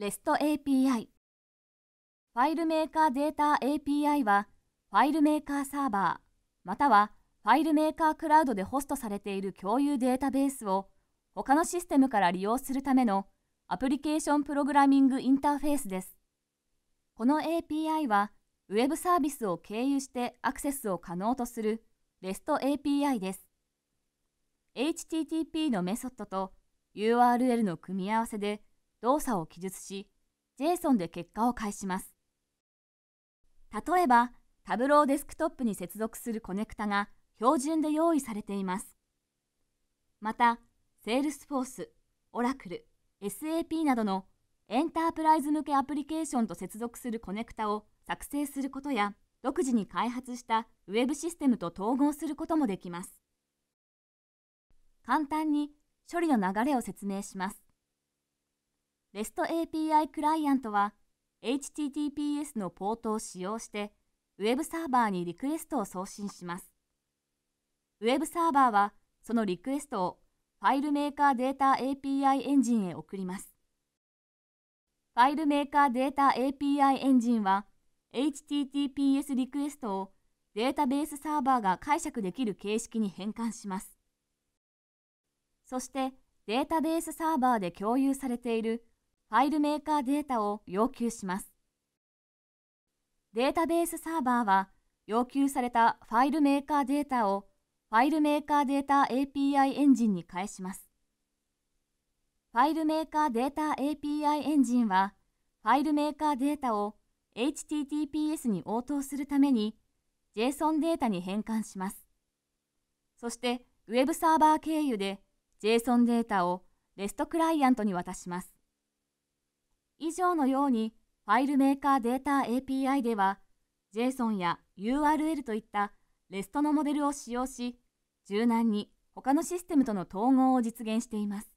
REST API ファイルメーカーデータ API はファイルメーカーサーバーまたはファイルメーカークラウドでホストされている共有データベースを他のシステムから利用するためのアプリケーションプログラミングインターフェースです。この API は Web サービスを経由してアクセスを可能とする REST API です。HTTP のメソッドと URL の組み合わせで動作を記述し、JSON で結果を返します。例えば、タブローデスクトップに接続するコネクタが標準で用意されています。また、Salesforce、Oracle、SAP などのエンタープライズ向けアプリケーションと接続するコネクタを作成することや、独自に開発したウェブシステムと統合することもできます。簡単に処理の流れを説明します。REST API クライアントは HTTPS のポートを使用してウェブサーバーにリクエストを送信します。ウェブサーバーはそのリクエストをファイルメーカーデータ API エンジンへ送ります。ファイルメーカーデータ API エンジンは HTTPS リクエストをデータベースサーバーが解釈できる形式に変換します。そしてデータベースサーバーで共有されているファイルメーカーデータを要求します。データベースサーバーは要求されたファイルメーカーデータをファイルメーカーデータ API エンジンに返します。ファイルメーカーデータ API エンジンはファイルメーカーデータを HTTPS に応答するために JSON データに変換します。そして Web サーバー経由で JSON データを REST クライアントに渡します。以上のように、ファイルメーカーデータ API では、JSON や URL といったレストのモデルを使用し、柔軟に他のシステムとの統合を実現しています。